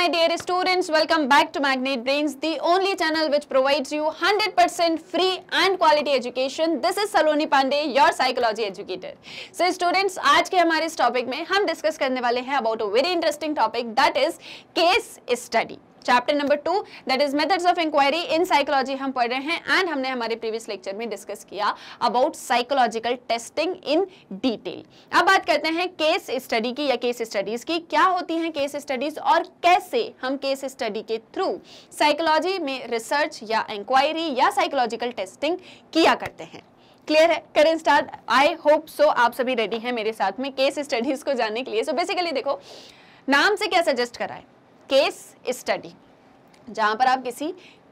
my dear students welcome back to magnet brains the only channel which provides you 100% free and quality education this is saloni pandey your psychology educator so students aaj ke hamare is topic mein hum discuss karne wale hain about a very interesting topic that is case study chapter number two that is methods of inquiry in psychology हम पढ़ रहे हैं and हमने हमारे previous lecture में discuss किया about psychological testing in detail अब बात करते हैं केस स्टडी की या केस स्टडीज की क्या होती हैं केस स्टडीज और कैसे हम केस स्टडी के थ्रू साइकोलॉजी में रिसर्च या इंक्वायरी या साइकोलॉजिकल टेस्टिंग किया करते हैं क्लियर है करें स्टार्ट आई होप सो आप सभी रेडी हैं मेरे साथ में केस स्टडीज को जानने के लिए सो so बेसिकली देखो नाम से क्या सजेस्ट कराए केस स्टडी जहाँ पर आप किसी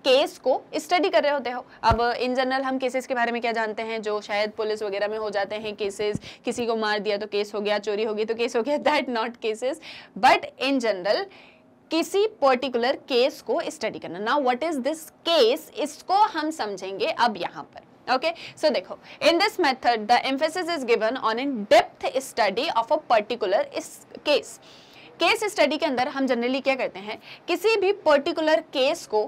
केस को स्टडी कर रहे होते हो अब इन जनरल हम केसेस के बारे में क्या जानते हैं जो शायद पुलिस वगैरह में हो जाते हैं केसेस किसी को मार दिया तो केस हो गया चोरी हो गई तो केस हो गया that not cases but in general किसी पर्टिकुलर केस को स्टडी करना ना व्हाट इज दिस केस इसको हम समझेंगे अब यहाँ पर okay so in this this the emphasis is given on on in study of a particular इस केस केस स्टडी के अंदर हम जनरली क्या करते हैं किसी भी पर्टिकुलर केस को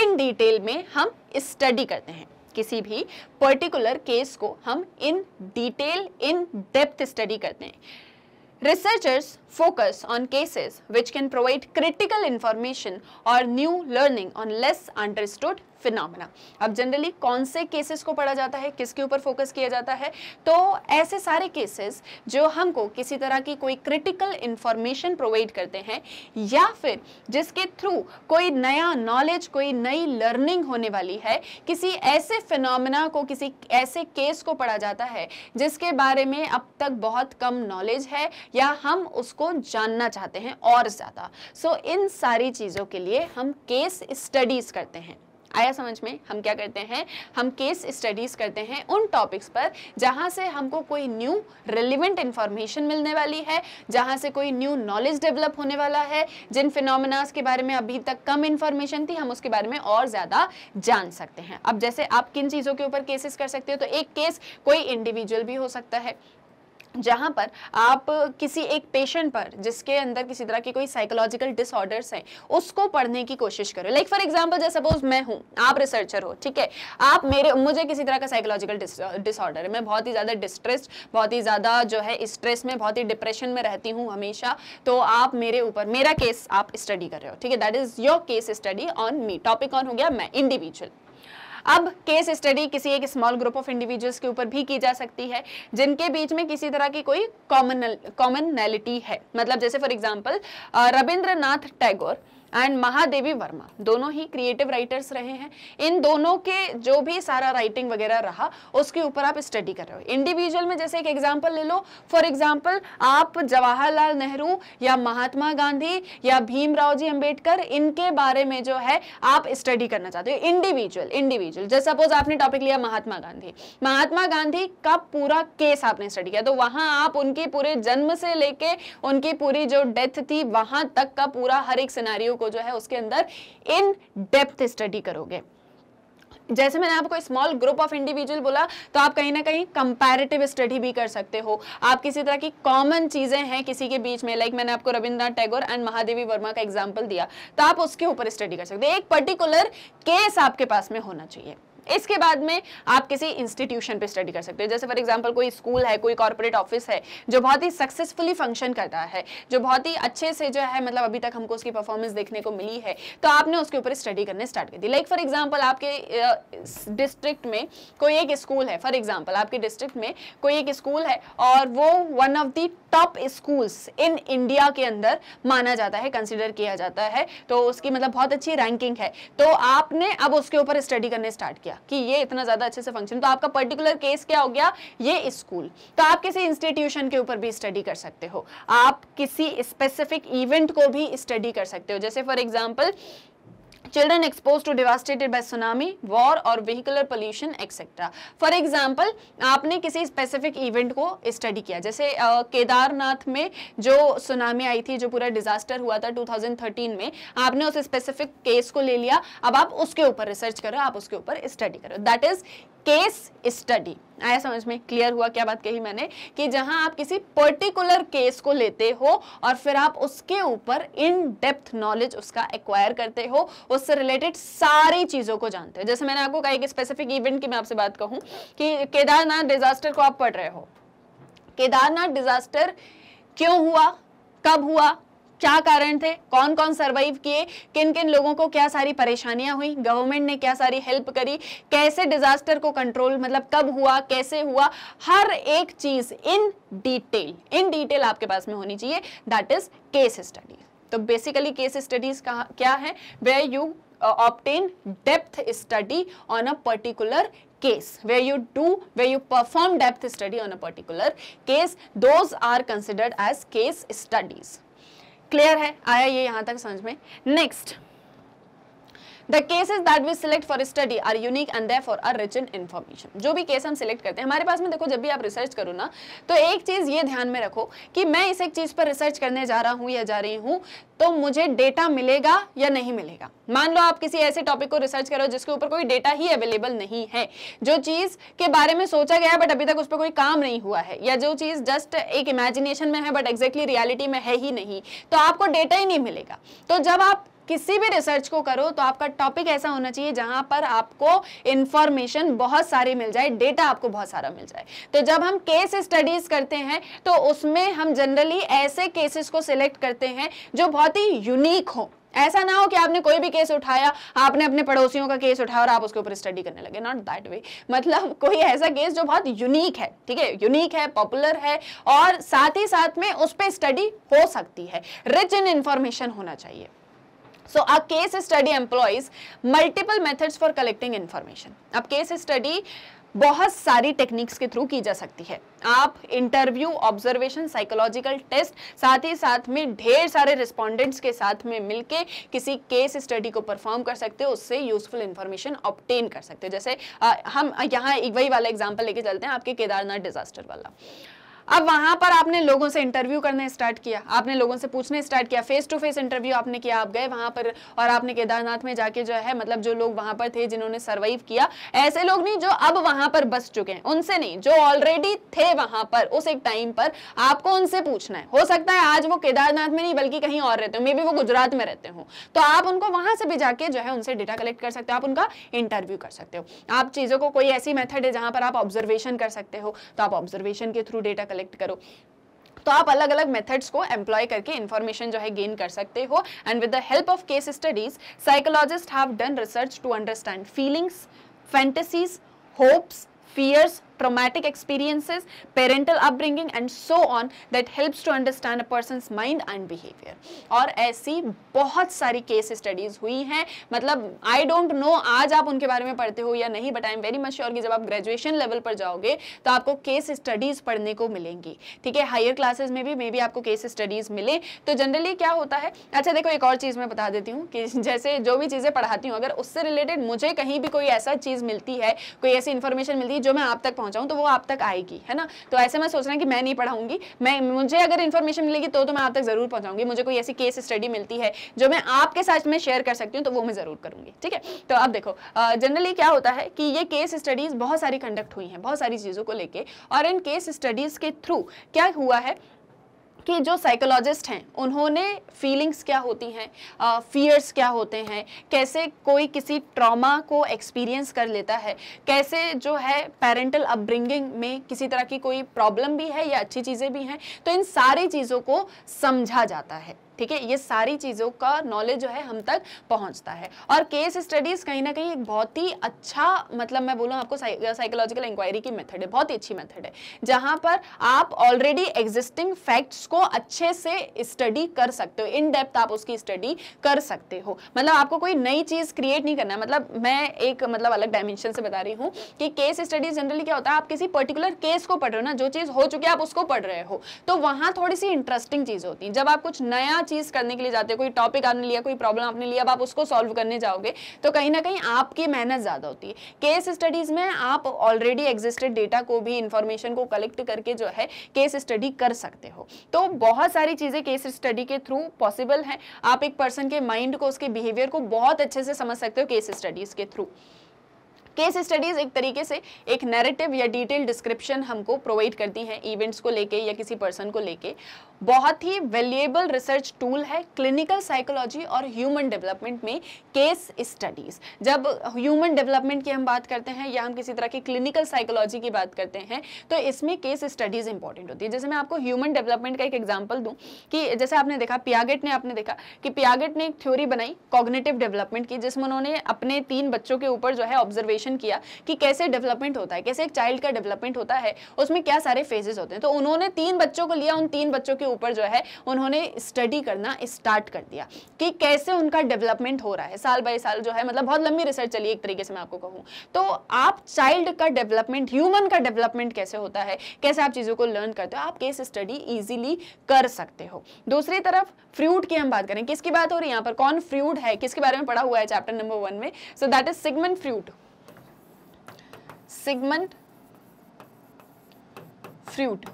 इन डिटेल में हम स्टडी करते हैं किसी भी पर्टिकुलर केस को हम in detail in depth study करते हैं researchers focus on cases which can provide critical information और new learning on less understood phenomena अब जनरली कौन से केसेस को पढ़ा जाता है किसके ऊपर फोकस किया जाता है तो ऐसे सारे केसेस जो हमको किसी तरह की कोई क्रिटिकल इंफॉर्मेशन प्रोवाइड करते हैं या फिर जिसके थ्रू कोई नया नॉलेज कोई नई लर्निंग होने वाली है किसी ऐसे फिनोमेना को किसी ऐसे केस को पढ़ा जाता है जिसके बारे में अब तक बहुत कम नॉलेज है या हम उसको जानना चाहते हैं और ज़्यादा सो so, इन सारी चीज़ों के लिए हम केस स्टडीज़ करते हैं आया समझ में हम क्या करते हैं हम केस स्टडीज करते हैं उन टॉपिक्स पर जहां से हमको कोई न्यू रिलीवेंट इंफॉर्मेशन मिलने वाली है जहां से कोई न्यू नॉलेज डेवलप होने वाला है जिन फिनोमिनास के बारे में अभी तक कम इंफॉर्मेशन थी हम उसके बारे में और ज़्यादा जान सकते हैं अब जैसे आप किन चीज़ों के ऊपर केसेस कर सकते हो तो एक केस कोई इंडिविजुअल भी हो सकता है जहाँ पर आप किसी एक पेशेंट पर जिसके अंदर किसी तरह के कोई साइकोलॉजिकल डिसऑर्डर्स हैं उसको पढ़ने की कोशिश करो लाइक फॉर एग्जांपल जैसे सपोज मैं हूँ आप रिसर्चर हो ठीक है आप मेरे मुझे किसी तरह का साइकोलॉजिकल डिसऑर्डर है मैं बहुत ही ज़्यादा डिस्ट्रेस बहुत ही ज़्यादा जो है स्ट्रेस में बहुत ही डिप्रेशन में रहती हूँ हमेशा तो आप मेरे ऊपर मेरा केस आप स्टडी कर रहे हो ठीक है that is your case study on me topic on हो गया मैं इंडिविजुअल अब केस स्टडी किसी एक स्मॉल ग्रुप ऑफ इंडिविजुअल्स के ऊपर भी की जा सकती है जिनके बीच में किसी तरह की कोई कॉमन कॉमनैलिटी है मतलब जैसे for example Rabindranath Tagore and Mahadevi Varma दोनों ही क्रिएटिव राइटर्स रहे हैं इन दोनों के जो भी सारा राइटिंग वगैरह रहा उसके ऊपर आप स्टडी कर रहे हो इंडिविजुअल में जैसे एक एग्जाम्पल ले लो फॉर एग्जाम्पल आप जवाहरलाल नेहरू या महात्मा गांधी या भीमराव जी अम्बेडकर इनके बारे में जो है आप स्टडी करना चाहते हो इंडिविजुअल इंडिविजुअल जैसे सपोज आपने टॉपिक लिया महात्मा गांधी महात्मा गांधी का पूरा केस आपने स्टडी किया तो वहां आप उनके पूरे जन्म से लेके उनकी पूरी जो डेथ थी वहां तक का पूरा हर एक सिनारियों को जो है उसके अंदर इन डेप्थ स्टडी करोगे जैसे मैंने आपको स्मॉल ग्रुप ऑफ इंडिविजुअल बोला तो आप कहीं ना कहीं कंपैरेटिव स्टडी भी कर सकते हो आप किसी तरह की कॉमन चीज़ें हैं किसी के बीच में लाइक मैंने आपको रविंद्रनाथ टैगोर एंड महादेवी वर्मा का एग्जाम्पल दिया तो आप उसके ऊपर स्टडी कर सकते हो एक पर्टिकुलर केस आपके पास में होना चाहिए इसके बाद में आप किसी इंस्टीट्यूशन पे स्टडी कर सकते हो जैसे फॉर एग्जांपल कोई स्कूल है कोई कॉर्पोरेट ऑफिस है जो बहुत ही सक्सेसफुली फंक्शन करता है जो बहुत ही अच्छे से जो है मतलब अभी तक हमको उसकी परफॉर्मेंस देखने को मिली है तो आपने उसके ऊपर स्टडी करने स्टार्ट कर दी लाइक फॉर एग्जाम्पल आपके डिस्ट्रिक्ट में कोई एक स्कूल है फॉर एग्जाम्पल आपके डिस्ट्रिक्ट में कोई एक स्कूल है और वो one of the top schools in India के अंदर माना जाता है कंसिडर किया जाता है तो उसकी मतलब बहुत अच्छी रैंकिंग है तो आपने अब उसके ऊपर स्टडी करने स्टार्ट किया गया कि ये इतना ज्यादा अच्छे से फंक्शन तो आपका पर्टिकुलर केस क्या हो गया ये स्कूल तो आप किसी इंस्टीट्यूशन के ऊपर भी स्टडी कर सकते हो आप किसी स्पेसिफिक इवेंट को भी स्टडी कर सकते हो जैसे for example children exposed to devastated by tsunami war or vehicular pollution etc for example आपने किसी specific event को study किया जैसे uh, केदारनाथ में जो सुनामी आई थी जो पूरा डिजास्टर हुआ था 2013 में आपने उस स्पेसिफिक केस को ले लिया अब आप उसके ऊपर रिसर्च करो आप उसके ऊपर स्टडी करो दैट इज केस स्टडी आया समझ में क्लियर हुआ क्या बात कही मैंने कि जहां आप किसी पर्टिकुलर केस को लेते हो और फिर आप उसके ऊपर इन डेप्थ नॉलेज उसका एक्वायर करते हो उससे रिलेटेड सारी चीज़ों को जानते हो जैसे मैंने आपको कहा कि स्पेसिफिक इवेंट की मैं आपसे बात कहूं कि केदारनाथ डिजास्टर को आप पढ़ रहे हो केदारनाथ डिजास्टर क्यों हुआ कब हुआ क्या कारण थे कौन कौन सर्वाइव किए किन किन लोगों को क्या सारी परेशानियां हुई गवर्नमेंट ने क्या सारी हेल्प करी कैसे डिजास्टर को कंट्रोल मतलब कब हुआ कैसे हुआ हर एक चीज इन डिटेल इन डिटेल आपके पास में होनी चाहिए दैट इज केस स्टडी तो बेसिकली केस स्टडीज क्या है way you obtain depth study on a particular case way you do way you perform depth study on a particular case those are considered as case studies clear है आया ये यहाँ तक समझ में next the cases that we select for study are unique and there are rich in information जो भी case हम सिलेक्ट करते हैं हमारे पास में देखो जब भी आप रिसर्च करो ना तो एक चीज़ ये ध्यान में रखो कि मैं इस एक चीज़ पर रिसर्च करने जा रहा हूँ या जा रही हूँ तो मुझे डेटा मिलेगा या नहीं मिलेगा मान लो आप किसी ऐसे टॉपिक को रिसर्च करो जिसके ऊपर कोई डेटा ही अवेलेबल नहीं है जो चीज़ के बारे में सोचा गया बट अभी तक उस पर कोई काम नहीं हुआ है या जो चीज़ जस्ट एक इमेजिनेशन में है बट एग्जैक्टली रियलिटी में है ही नहीं तो आपको डेटा ही नहीं मिलेगा तो जब आप किसी भी रिसर्च को करो तो आपका टॉपिक ऐसा होना चाहिए जहां पर आपको इंफॉर्मेशन बहुत सारी मिल जाए डेटा आपको बहुत सारा मिल जाए तो जब हम केस स्टडीज करते हैं तो उसमें हम जनरली ऐसे केसेस को सिलेक्ट करते हैं जो बहुत ही यूनिक हो ऐसा ना हो कि आपने कोई भी केस उठाया आपने अपने पड़ोसियों का केस उठाया और आप उसके ऊपर स्टडी करने लगे नॉट दैट वे मतलब कोई ऐसा केस जो बहुत यूनिक है ठीक है यूनिक है पॉपुलर है और साथ ही साथ में उस पर स्टडी हो सकती है रिच इन इंफॉर्मेशन होना चाहिए So a case study employs multiple methods for collecting information. अब case study बहुत सारी टेक्निक्स के थ्रू की जा सकती है आप इंटरव्यू ऑब्जर्वेशन साइकोलॉजिकल टेस्ट साथ ही साथ में ढेर सारे रिस्पोंडेंट्स के साथ में मिलके किसी केस स्टडी को परफॉर्म कर सकते हो उससे यूजफुल इंफॉर्मेशन ऑप्टेन कर सकते हो जैसे आ, हम यहाँ वही वाला एग्जाम्पल लेके चलते हैं आपके केदारनाथ डिजास्टर वाला अब वहां पर आपने लोगों से इंटरव्यू करने स्टार्ट किया आपने लोगों से पूछने स्टार्ट किया फेस टू फेस इंटरव्यू आपने किया आप गए वहां पर और आपने केदारनाथ में जाके जो है मतलब जो लोग वहां पर थे जिन्होंने सर्वाइव किया ऐसे लोग नहीं जो अब वहां पर बस चुके हैं उनसे नहीं जो ऑलरेडी थे वहां पर उस एक टाइम पर आपको उनसे पूछना है हो सकता है आज वो केदारनाथ में नहीं बल्कि कहीं और रहते हो मे बी वो गुजरात में रहते हो तो आप उनको वहां से भी जाके जो है उनसे डेटा कलेक्ट कर सकते हो आप उनका इंटरव्यू कर सकते हो आप चीजों को कोई ऐसी मेथड है जहां पर आप ऑब्जर्वेशन कर सकते हो तो आप ऑब्जर्वेशन के थ्रू डेटा कलेक्ट कलेक्ट करो तो आप अलग अलग मेथड्स को एम्प्लॉय करके इन्फॉर्मेशन जो है गेन कर सकते हो and with the help of case studies psychologists have done research to understand feelings fantasies hopes fears traumatic experiences, parental upbringing and so on that helps to understand a person's mind and behavior. और ऐसी बहुत सारी case studies हुई हैं मतलब I don't know आज आप उनके बारे में पढ़ते हो या नहीं but I am very much sure कि जब आप ग्रेजुएशन लेवल पर जाओगे तो आपको केस स्टडीज पढ़ने को मिलेंगी ठीक है हायर क्लासेस में भी मे बी आपको केस स्टडीज मिले तो जनरली क्या होता है अच्छा देखो एक और चीज़ मैं बता देती हूँ कि जैसे जो भी चीज़ें पढ़ाती हूँ अगर उससे रिलेटेड मुझे कहीं भी कोई ऐसा चीज़ मिलती है कोई ऐसी इन्फॉर्मेशन मिलती है जो मैं आप तक पहुँच पहुंचाऊं तो वो आप तक आएगी है ना तो ऐसे मैं सोच रहा हूँ कि मैं नहीं पढ़ाऊंगी मैं मुझे अगर इन्फॉर्मेशन मिलेगी तो तो मैं आप तक ज़रूर पहुंचाऊंगी मुझे कोई ऐसी केस स्टडी मिलती है जो मैं आपके साथ में शेयर कर सकती हूँ तो वो मैं ज़रूर करूंगी ठीक है तो अब देखो जनरली क्या होता है कि ये केस स्टडीज़ बहुत सारी कंडक्ट हुई हैं बहुत सारी चीज़ों को लेकर और इन केस स्टडीज़ के थ्रू क्या हुआ है कि जो साइकोलॉजिस्ट हैं उन्होंने फीलिंग्स क्या होती हैं फियर्स क्या होते हैं कैसे कोई किसी ट्रॉमा को एक्सपीरियंस कर लेता है कैसे जो है पेरेंटल अपब्रिंगिंग में किसी तरह की कोई प्रॉब्लम भी है या अच्छी चीज़ें भी हैं तो इन सारी चीज़ों को समझा जाता है ठीक है ये सारी चीज़ों का नॉलेज जो है हम तक पहुंचता है और केस स्टडीज़ कहीं ना कहीं एक बहुत ही अच्छा मतलब मैं बोलूँ आपको साइकोलॉजिकल इंक्वायरी की मेथड है बहुत ही अच्छी मेथड है जहां पर आप ऑलरेडी एग्जिस्टिंग फैक्ट्स को अच्छे से स्टडी कर सकते हो इन डेप्थ आप उसकी स्टडी कर सकते हो मतलब आपको कोई नई चीज़ क्रिएट नहीं करना मतलब मैं एक मतलब अलग डायमेंशन से बता रही हूँ कि केस स्टडीज जनरली क्या होता है आप किसी पर्टिकुलर केस को पढ़ रहे हो ना जो चीज़ हो चुकी है आप उसको पढ़ रहे हो तो वहां थोड़ी सी इंटरेस्टिंग चीज़ होती है जब आप कुछ नया चीज करने के लिए जाते हो कोई टॉपिक आपने लिया कोई प्रॉब्लम आपने लिया अब आप उसको सॉल्व करने जाओगे तो कहीं ना कहीं आपकी मेहनत ज्यादा होती है केस स्टडीज में आप ऑलरेडी एग्जिस्टेड डेटा को भी इंफॉर्मेशन को कलेक्ट करके जो है केस स्टडी कर सकते हो तो बहुत सारी चीजें केस स्टडी के थ्रू पॉसिबल है आप एक पर्सन के माइंड को उसके बिहेवियर को बहुत अच्छे से समझ सकते हो केस स्टडीज के थ्रू केस स्टडीज एक तरीके से एक नैरेटिव या डिटेल डिस्क्रिप्शन हमको प्रोवाइड करती हैं इवेंट्स को लेके या किसी पर्सन को लेके बहुत ही वेल्युएबल रिसर्च टूल है क्लिनिकल साइकोलॉजी और ह्यूमन डेवलपमेंट में केस स्टडीज जब ह्यूमन डेवलपमेंट की हम बात करते हैं या हम किसी तरह की क्लिनिकल साइकोलॉजी की बात करते हैं तो इसमें केस स्टडीज इंपॉर्टेंट होती है जैसे मैं आपको ह्यूमन डेवलपमेंट का एक एग्जाम्पल दूँ कि जैसे आपने देखा पियागेट ने आपने देखा कि पियागेट ने एक थ्योरी बनाई कॉग्नेटिव डेवलपमेंट की जिसमें उन्होंने अपने तीन बच्चों के ऊपर जो है ऑब्जर्वेशन किया कि कैसे डेवलपमेंट होता है कैसे एक चाइल्ड का डेवलपमेंट होता है उसमें क्या सारे फेजेस होते हैं तो उन्होंने तीन बच्चों को लिया उन तीन बच्चों के ऊपर जो है उन्होंने स्टडी करना स्टार्ट कर दिया कि कैसे उनका डेवलपमेंट हो रहा है साल बाई साल जो है मतलब बहुत लंबी रिसर्च चली एक तरीके से मैं आपको कहूँ तो आप चाइल्ड का डेवलपमेंट ह्यूमन का डेवलपमेंट कैसे होता है कैसे आप चीज़ों को लर्न करते हो आप केस स्टडी ईजिली कर सकते हो दूसरी तरफ फ्रूट की हम बात करें किसकी बात हो रही है यहाँ पर कौन फ्रूट है किसके बारे में पढ़ा हुआ है चैप्टर नंबर वन में so that is Sigmund Freud Sigmund Freud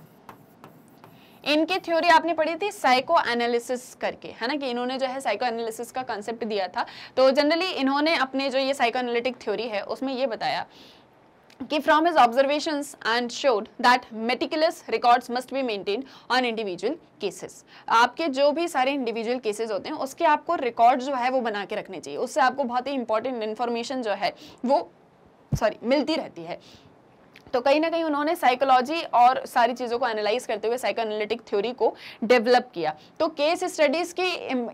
इनकी थ्योरी आपने पढ़ी थी साइको एनालिसिस करके है ना कि इन्होंने जो है साइको एनालिसिस का कॉन्सेप्ट दिया था तो जनरली इन्होंने अपने जो ये साइको एनालिटिक थ्योरी है उसमें ये बताया कि from his observation and showed that meticulous record must be maintained on individual cases आपके जो भी सारे इंडिविजुअल केसेस होते हैं उसके आपको रिकॉर्ड जो है वो बना के रखने चाहिए उससे आपको बहुत ही इंपॉर्टेंट इन्फॉर्मेशन जो है वो सॉरी मिलती रहती है तो कहीं ना कहीं उन्होंने साइकोलॉजी और सारी चीज़ों को एनालाइज करते हुए साइको एनालिटिक थ्योरी को डेवलप किया तो केस स्टडीज़ की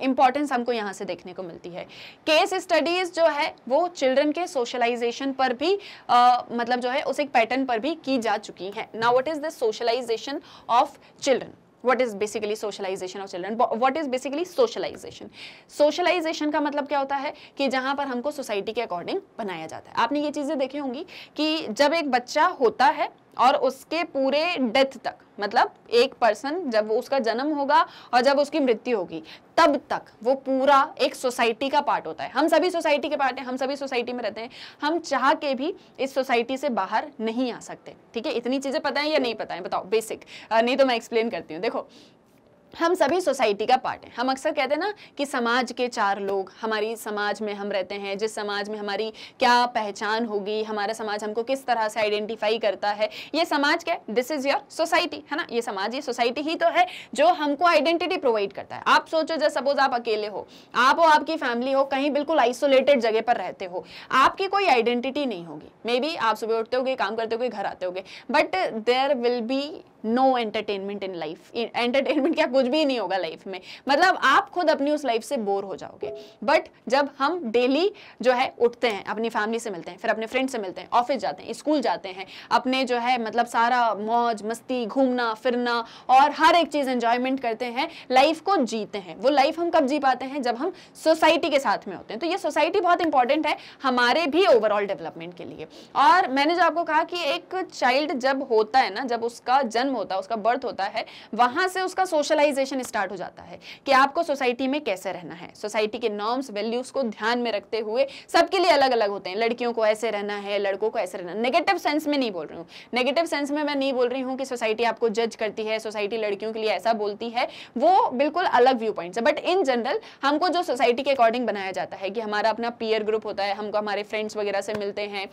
इंपॉर्टेंस हमको यहां से देखने को मिलती है केस स्टडीज़ जो है वो चिल्ड्रन के सोशलाइजेशन पर भी आ, मतलब जो है उस एक पैटर्न पर भी की जा चुकी है now what is the socialisation of children what is basically socialization of children what is basically socialization socialization का मतलब क्या होता है कि जहाँ पर हमको सोसाइटी के अकॉर्डिंग बनाया जाता है आपने ये चीज़ें देखी होंगी कि जब एक बच्चा होता है और उसके पूरे डेथ तक मतलब एक पर्सन जब वो उसका जन्म होगा और जब उसकी मृत्यु होगी तब तक वो पूरा एक सोसाइटी का पार्ट होता है हम सभी सोसाइटी के पार्ट हैं हम सभी सोसाइटी में रहते हैं हम चाह के भी इस सोसाइटी से बाहर नहीं आ सकते ठीक है इतनी चीज़ें पता है या नहीं पता है बताओ बेसिक नहीं तो मैं एक्सप्लेन करती हूँ देखो हम सभी सोसाइटी का पार्ट हैं हम अक्सर कहते हैं ना कि समाज के चार लोग हमारी समाज में हम रहते हैं जिस समाज में हमारी क्या पहचान होगी हमारा समाज हमको किस तरह से आइडेंटिफाई करता है ये समाज क्या है दिस इज़ योर सोसाइटी है ना ये समाज ये सोसाइटी ही तो है जो हमको आइडेंटिटी प्रोवाइड करता है आप सोचो जैसे सपोज आप अकेले हो आप हो आपकी फैमिली हो कहीं बिल्कुल आइसोलेटेड जगह पर रहते हो आपकी कोई आइडेंटिटी नहीं होगी मे बी आप सुबह उठते हो काम करते गए घर आते हो but there will be no entertainment in life entertainment क्या कुछ भी नहीं होगा लाइफ में मतलब आप खुद अपनी उस लाइफ से बोर हो जाओगे बट जब हम डेली जो है उठते हैं अपनी फैमिली से मिलते हैं फिर अपने फ्रेंड से मिलते हैं ऑफिस जाते हैं स्कूल जाते हैं अपने जो है मतलब सारा मौज मस्ती घूमना फिरना और हर एक चीज़ एंजॉयमेंट करते हैं लाइफ को जीते हैं वो लाइफ हम कब जी पाते हैं जब हम सोसाइटी के साथ में होते हैं तो ये सोसाइटी बहुत इंपॉर्टेंट है हमारे भी ओवरऑल डेवलपमेंट के लिए और मैंने जो आपको कहा कि एक चाइल्ड जब होता है ना जब उसका जन्म जन्म होता है उसका बर्थ होता है वहां से उसका सोशलाइजेशन स्टार्ट हो जाता है कि आपको सोसाइटी में कैसे रहना है सोसाइटी के नॉर्म्स वैल्यूज को ध्यान में रखते हुए सबके लिए अलग अलग होते हैं लड़कियों को ऐसे रहना है लड़कों को ऐसे रहना नेगेटिव सेंस में नहीं बोल रही हूँ नेगेटिव सेंस में मैं नहीं बोल रही हूँ कि सोसाइटी आपको जज करती है सोसाइटी लड़कियों के लिए ऐसा बोलती है वो बिल्कुल अलग व्यू पॉइंट है बट इन जनरल हमको जो सोसाइटी के अकॉर्डिंग बनाया जाता है कि हमारा अपना पीयर ग्रुप होता है हमको हमारे फ्रेंड्स वगैरह से मिलते हैं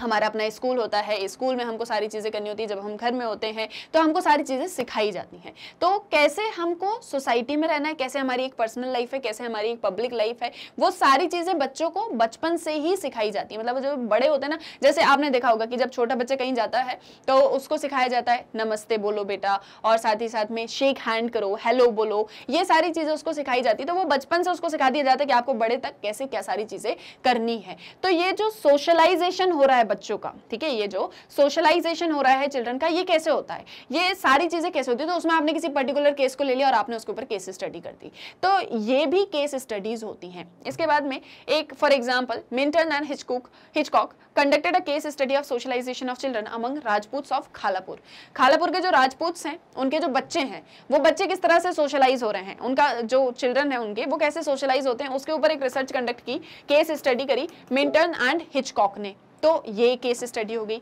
हमारा अपना स्कूल होता है स्कूल में हमको सारी चीज़ें करनी होती है जब हम घर में होते हैं तो हमको सारी चीज़ें सिखाई जाती हैं तो कैसे हमको सोसाइटी में रहना है कैसे हमारी एक पर्सनल लाइफ है कैसे हमारी एक पब्लिक लाइफ है वो सारी चीज़ें बच्चों को बचपन से ही सिखाई जाती है मतलब जो बड़े होते हैं ना जैसे आपने देखा होगा कि जब छोटा बच्चा कहीं जाता है तो उसको सिखाया जाता है नमस्ते बोलो बेटा और साथ ही साथ में शेक हैंड करो हेलो बोलो ये सारी चीज़ें उसको सिखाई जाती है तो वो बचपन से उसको सिखा दिया जाता है कि आपको बड़े तक कैसे क्या सारी चीज़ें करनी है तो ये जो सोशलाइजेशन हो रहा है बच्चों का ठीक है ये जो सोशलाइजेशन हो रहा है चिल्ड्रन का ये कैसे होता है ये सारी चीज़ें कैसे होती है तो उसमें आपने किसी पर्टिकुलर केस को ले लिया और आपने उसके ऊपर केस स्टडी कर दी तो ये भी केस स्टडीज होती हैं इसके बाद में एक for example Minton and Hitchcock Hitchcock conducted a case study of socialization of children among Rajput of Khalapur Khalapur के जो राजपूत हैं उनके जो बच्चे हैं वो बच्चे किस तरह से सोशलाइज हो रहे हैं उनका जो चिल्ड्रन है उनके वो कैसे सोशलाइज होते हैं उसके ऊपर एक रिसर्च कंडक्ट की केस स्टडी करी मिंटन एंड हिचकॉक ने तो ये केस स्टडी हो गई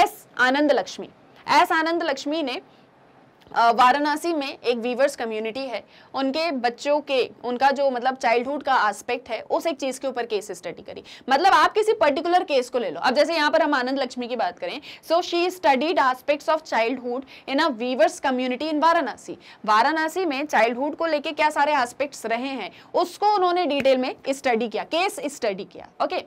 एस आनंद लक्ष्मी एस आनंद लक्ष्मी ने वाराणसी में एक वीवर्स कम्युनिटी है उनके बच्चों के उनका जो मतलब चाइल्डहुड का एस्पेक्ट है उस एक चीज़ के ऊपर केस स्टडी करी मतलब आप किसी पर्टिकुलर केस को ले लो अब जैसे यहाँ पर हम आनंद लक्ष्मी की बात करें so she studied aspects of childhood in a weavers community in Varanasi Varanasi में चाइल्डहुड को लेके क्या सारे आस्पेक्ट रहे हैं उसको उन्होंने डिटेल में स्टडी किया केस स्टडी किया okay okay?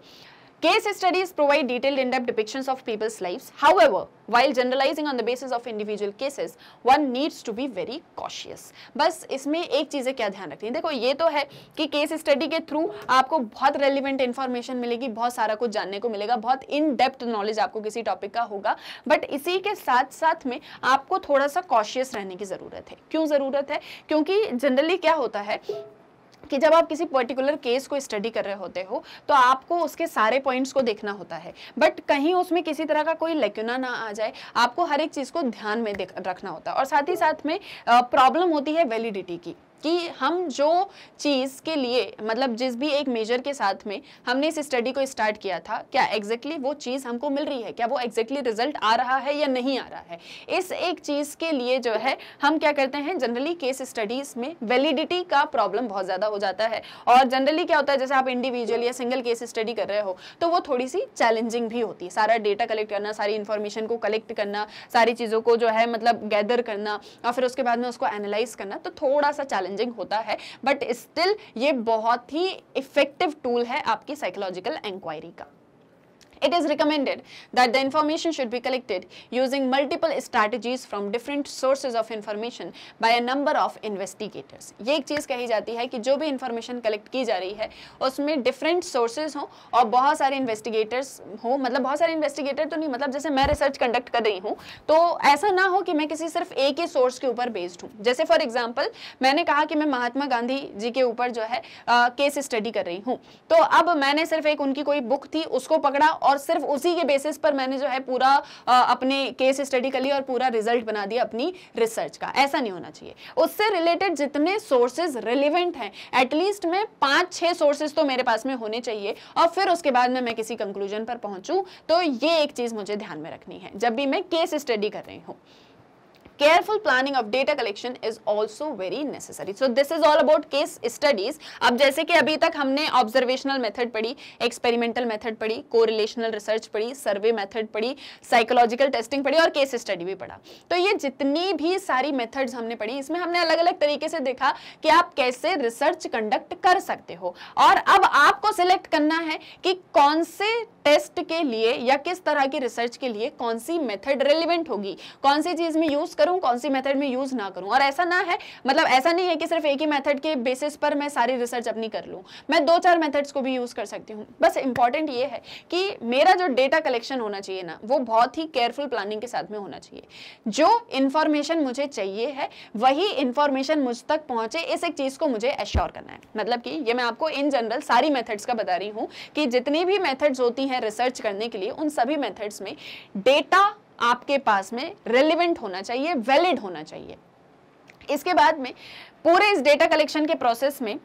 Case studies provide detailed in-depth depictions of people's lives. However, while generalizing on the basis of individual cases, one needs to be very cautious. बस इसमें एक चीज़ें क्या ध्यान रखनी है देखो ये तो है कि केस स्टडी के थ्रू आपको बहुत रेलिवेंट इन्फॉर्मेशन मिलेगी बहुत सारा कुछ जानने को मिलेगा बहुत इन डेप्थ नॉलेज आपको किसी टॉपिक का होगा बट इसी के साथ साथ में आपको थोड़ा सा कॉशियस रहने की ज़रूरत है क्यों ज़रूरत है क्योंकि जनरली क्या होता है कि जब आप किसी पर्टिकुलर केस को स्टडी कर रहे होते हो तो आपको उसके सारे पॉइंट्स को देखना होता है बट कहीं उसमें किसी तरह का कोई लेक्यूना ना आ जाए आपको हर एक चीज़ को ध्यान में रखना होता है और साथ ही साथ में प्रॉब्लम होती है वैलिडिटी की कि हम जो चीज़ के लिए मतलब जिस भी एक मेजर के साथ में हमने इस स्टडी को स्टार्ट किया था क्या एग्जैक्टली exactly वो चीज़ हमको मिल रही है क्या वो एग्जैक्टली exactly रिजल्ट आ रहा है या नहीं आ रहा है इस एक चीज़ के लिए जो है हम क्या करते हैं जनरली केस स्टडीज़ में वैलिडिटी का प्रॉब्लम बहुत ज़्यादा हो जाता है और जनरली क्या होता है जैसे आप इंडिविजुअल या सिंगल केस स्टडी कर रहे हो तो वो थोड़ी सी चैलेंजिंग भी होती है सारा डेटा कलेक्ट करना सारी इन्फॉर्मेशन को कलेक्ट करना सारी चीज़ों को जो है मतलब गैदर करना और फिर उसके बाद में उसको एनालाइज करना तो थोड़ा सा चैलेंज चैलेंजिंग होता है बट स्टिल ये बहुत ही इफेक्टिव टूल है आपकी साइकोलॉजिकल इंक्वायरी का It is recommended that the information should be collected using multiple strategies from different sources of information by a number of investigators. ye ek cheez kahi jati hai ki jo bhi information collect ki ja rahi hai usme different sources ho aur bahut sare investigators ho matlab bahut sare investigator to nahi matlab jaise main research conduct kar rahi hu to aisa na ho ki main kisi sirf ek hi source ke upar based hu jaise for example maine kaha ki main mahatma gandhi ji ke upar jo hai case study kar rahi hu to ab maine sirf ek unki koi book thi usko pakda और सिर्फ उसी के basis पर मैंने जो है पूरा अपने केस स्टडी कर लिया और पूरा रिजल्ट बना दिया अपनी रिसर्च का ऐसा नहीं होना चाहिए उससे रिलेटेड जितने सोर्सेज रिलेवेंट हैं एटलीस्ट में पाँच छः सोर्सेज तो मेरे पास में होने चाहिए और फिर उसके बाद में मैं किसी कंक्लूजन पर पहुंचू तो ये एक चीज़ मुझे ध्यान में रखनी है जब भी मैं केस स्टडी कर रही हूँ careful planning of data collection is also very necessary so this is all about case studies अब जैसे कि अभी तक हमने observational method पढ़ी experimental method पढ़ी correlational research पढ़ी survey method पढ़ी psychological testing पढ़ी और case study भी पढ़ा तो ये जितनी भी सारी methods हमने पढ़ी इसमें हमने अलग अलग तरीके से देखा कि आप कैसे रिसर्च कंडक्ट कर सकते हो और अब आपको सिलेक्ट करना है कि कौन से टेस्ट के लिए या किस तरह की रिसर्च के लिए कौन सी मेथड रेलिवेंट होगी कौन सी चीज़ में यूज़ करूं कौन सी मेथड में यूज़ ना करूं और ऐसा ना है मतलब ऐसा नहीं है कि सिर्फ एक ही मेथड के बेसिस पर मैं सारी रिसर्च अपनी कर लूं मैं दो चार मेथड्स को भी यूज़ कर सकती हूँ बस इंपॉर्टेंट ये है कि मेरा जो डेटा कलेक्शन होना चाहिए ना वो बहुत ही केयरफुल प्लानिंग के साथ में होना चाहिए जो इन्फॉर्मेशन मुझे चाहिए है वही इंफॉर्मेशन मुझ तक पहुंचे इस एक चीज़ को मुझे एश्योर करना है मतलब कि ये मैं आपको इन जनरल सारी मेथड्स का बता रही हूँ कि जितनी भी मेथड्स होती हैं हैं रिसर्च करने के लिए उन सभी मेथड्स में डेटा आपके पास में रेलिवेंट होना चाहिए वैलिड होना चाहिए इसके बाद में पूरे इस डेटा कलेक्शन के प्रोसेस में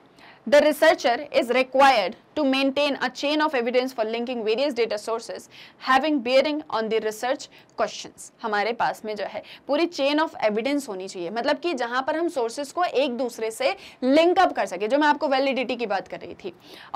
the researcher is required to maintain a chain of evidence for linking various data sources having bearing on the research questions हमारे पास में जो है पूरी चेन ऑफ एविडेंस होनी चाहिए मतलब कि जहां पर हम सोर्सेज को एक दूसरे से लिंक अप कर सके जो मैं आपको वैलिडिटी की बात कर रही थी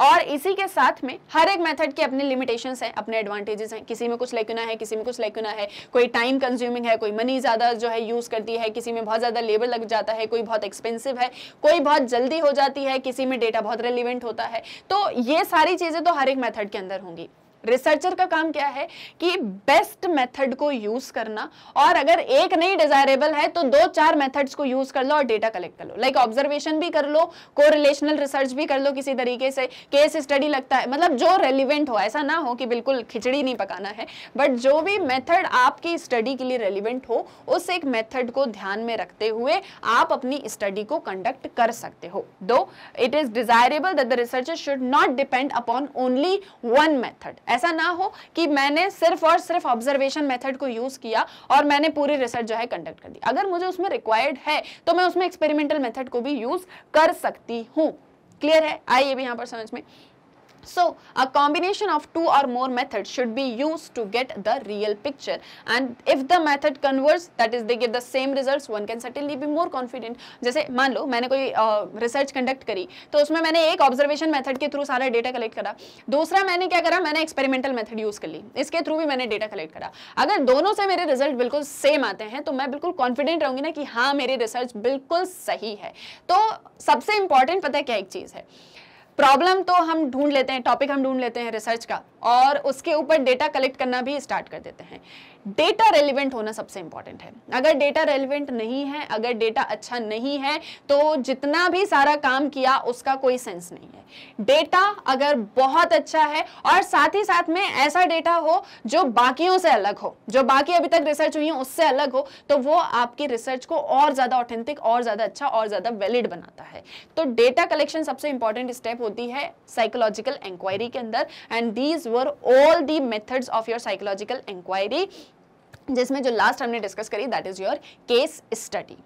और इसी के साथ में हर एक मेथड के अपने लिमिटेशंस हैं अपने एडवांटेजेस हैं किसी में कुछ लेकुना है किसी में कुछ लेकुना है कोई टाइम कंज्यूमिंग है कोई मनी ज़्यादा जो है यूज़ करती है किसी में बहुत ज़्यादा लेबर लग जाता है कोई बहुत एक्सपेंसिव है कोई बहुत जल्दी हो जाती है किसी में डेटा बहुत रेलिवेंट होता है तो ये ये सारी चीजें तो हर एक मेथड के अंदर होंगी रिसर्चर का काम क्या है कि बेस्ट मेथड को यूज करना और अगर एक नहीं डिजायरेबल है तो दो चार मेथड्स को यूज कर लो और डेटा कलेक्ट कर लो लाइक like ऑब्जर्वेशन भी कर लो रिलेशनल रिसर्च भी कर लो किसी तरीके से केस स्टडी लगता है मतलब जो रेलिवेंट हो ऐसा ना हो कि बिल्कुल खिचड़ी नहीं पकाना है बट जो भी मेथड आपकी स्टडी के लिए रेलिवेंट हो उस एक मेथड को ध्यान में रखते हुए आप अपनी स्टडी को कंडक्ट कर सकते हो दो it is desirable that the researcher should not depend upon only one method ऐसा ना हो कि मैंने सिर्फ और सिर्फ ऑब्जर्वेशन मेथड को यूज़ किया और मैंने पूरी रिसर्च जो है कंडक्ट कर दी अगर मुझे उसमें रिक्वायर्ड है तो मैं उसमें एक्सपेरिमेंटल मेथड को भी यूज़ कर सकती हूँ क्लियर है आइए भी यहाँ पर समझ में So a combination of two or more methods should be used to get the real picture and if the method converges that is they give the same results one can certainly be more confident जैसे मान लो मैंने कोई research uh, conduct करी तो उसमें मैंने एक observation method के थ्रू सारा डेटा कलेक्ट करा दूसरा मैंने क्या करा मैंने एक्सपेरिमेंटल मेथड यूज़ कर ली इसके थ्रू भी मैंने डेटा कलेक्ट करा अगर दोनों से मेरे रिजल्ट बिल्कुल सेम आते हैं तो मैं बिल्कुल कॉन्फिडेंट रहूँगी ना कि हाँ मेरी रिसर्च बिल्कुल सही है तो सबसे इंपॉर्टेंट पता है क्या एक चीज़ है प्रॉब्लम तो हम ढूंढ लेते हैं टॉपिक हम ढूंढ लेते हैं रिसर्च का और उसके ऊपर डेटा कलेक्ट करना भी स्टार्ट कर देते हैं डेटा रेलिवेंट होना सबसे इंपॉर्टेंट है अगर डेटा रेलिवेंट नहीं है अगर डेटा अच्छा नहीं है तो जितना भी सारा काम किया उसका कोई सेंस नहीं है डेटा अगर बहुत अच्छा है और साथ ही साथ में ऐसा डेटा हो जो बाकियों से अलग हो जो बाकी अभी तक रिसर्च हुई है उससे अलग हो तो वो आपकी रिसर्च को और ज़्यादा ऑथेंटिक और ज़्यादा अच्छा और ज़्यादा वैलिड बनाता है तो डेटा कलेक्शन सबसे इंपॉर्टेंट स्टेप होती है साइकोलॉजिकल इंक्वायरी के अंदर and these overall the methods of your psychological inquiry जिसमें जो लास्ट हमने डिस्कस करी that is your case study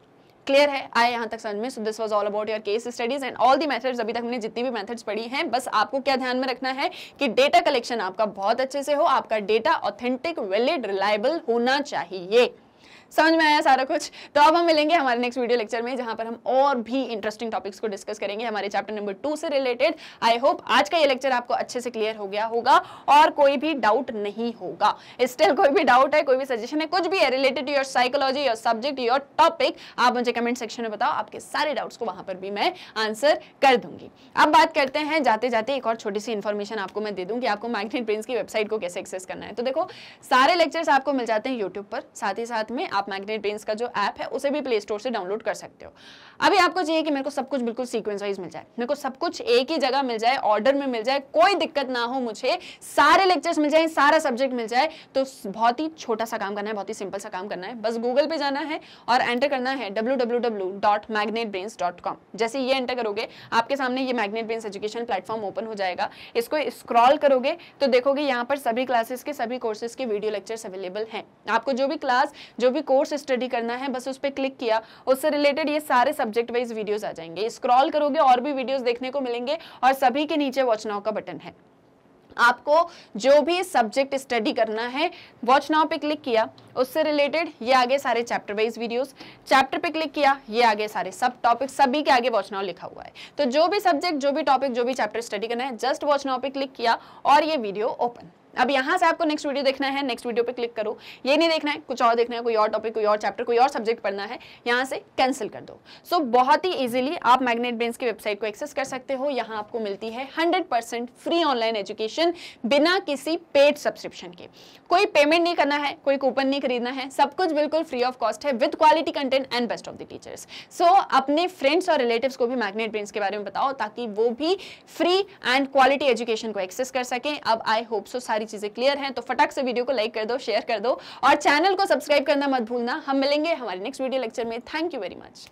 clear है आए यहाँ तक समझ में so this was all about your case studies and all the methods अभी तक हमने जितनी भी मेथड्स पढ़ी हैं बस आपको क्या ध्यान में रखना है कि डेटा कलेक्शन आपका बहुत अच्छे से हो आपका डेटा ऑथेंटिक वैलिड रिलायबल होना चाहिए समझ में आया सारा कुछ तो अब हम मिलेंगे हमारे नेक्स्ट वीडियो लेक्चर में जहां पर हम और भी इंटरेस्टिंग टॉपिक्स को डिस्कस करेंगे हमारे चैप्टर नंबर टू से रिलेटेड आई होप आज का ये लेक्चर आपको अच्छे से क्लियर हो गया होगा और कोई भी डाउट नहीं होगा स्टिल कोई भी डाउट है कोई भी सजेशन है कुछ भी है related to your psychology your subject your topic आप मुझे कमेंट सेक्शन में बताओ आपके सारे डाउट्स को वहां पर भी मैं आंसर कर दूंगी अब बात करते हैं जाते जाते एक और छोटी सी इन्फॉर्मेशन आपको मैं दे दूँ कि आपको मैग्नेट प्रिंस की वेबसाइट को कैसे एक्सेस करना है तो देखो सारे लेक्चर्स आपको मिल जाते हैं यूट्यूब पर साथ ही साथ में आप मैग्नेट ब्रेन्स का जो ऐप है उसे भी प्ले स्टोर से डाउनलोड कर सकते हो अभी आपको चाहिए कि मेरे को सब कुछ बिल्कुल सीक्वेंस वाइज मिल जाए मेरे को सब कुछ एक ही जगह मिल जाए ऑर्डर में मिल जाए कोई दिक्कत ना हो मुझे सारे लेक्चर्स मिल जाए सारा सब्जेक्ट मिल जाए तो बहुत ही छोटा सा काम करना है बहुत ही सिंपल सा काम करना है बस गूगल पे जाना है और एंटर करना है डब्ल्यू जैसे ये एंटर करोगे आपके सामने ये Magnet Brains education platform open हो जाएगा इसको स्क्रॉल करोगे तो देखोगे यहाँ पर सभी क्लासेस के सभी कोर्सेज के वीडियो लेक्चर्स अवेलेबल हैं आपको जो भी क्लास जो भी कोर्स स्टडी करना है बस उस पर क्लिक किया उससे रिलेटेड ये सारे सब्जेक्ट वाइज वीडियोज आ जाएंगे स्क्रॉल करोगे और भी वीडियोज देखने को मिलेंगे और सभी के नीचे वॉच नाउ का बटन है आपको जो भी सब्जेक्ट स्टडी करना है वॉच नाउ पे क्लिक किया उससे रिलेटेड ये आगे सारे चैप्टर वाइज वीडियोस चैप्टर पे क्लिक किया ये आगे सारे सब टॉपिक सभी के आगे वॉच नाउ लिखा हुआ है तो जो भी सब्जेक्ट जो भी टॉपिक जो भी चैप्टर स्टडी करना है जस्ट वॉच नाउ पे क्लिक किया और ये वीडियो ओपन अब यहाँ से आपको नेक्स्ट वीडियो देखना है नेक्स्ट वीडियो पे क्लिक करो ये नहीं देखना है कुछ और देखना है कोई और टॉपिक कोई और चैप्टर कोई और सब्जेक्ट पढ़ना है यहाँ से कैंसिल कर दो सो so, बहुत ही ईजिली आप मैग्नेट ब्रेन्स की वेबसाइट को एक्सेस कर सकते हो यहाँ आपको मिलती है हंड्रेड फ्री ऑनलाइन एजुकेशन बिना किसी पेड सब्सक्रिप्शन के कोई पेमेंट नहीं करना है कोई कूपन नहीं खरीदना है सब कुछ बिल्कुल फ्री ऑफ कॉस्ट है with quality content and best of the teachers so अपने फ्रेंड्स और रिलेटिव्स को भी मैग्नेट ब्रेन्स के बारे में बताओ ताकि वो भी फ्री एंड क्वालिटी एजुकेशन को एक्सेस कर सकें अब आई होप सो सारी चीज़ें क्लियर हैं तो फटाक से वीडियो को लाइक कर दो शेयर कर दो और चैनल को सब्सक्राइब करना मत भूलना हम मिलेंगे हमारे नेक्स्ट वीडियो लेक्चर में थैंक यू वेरी मच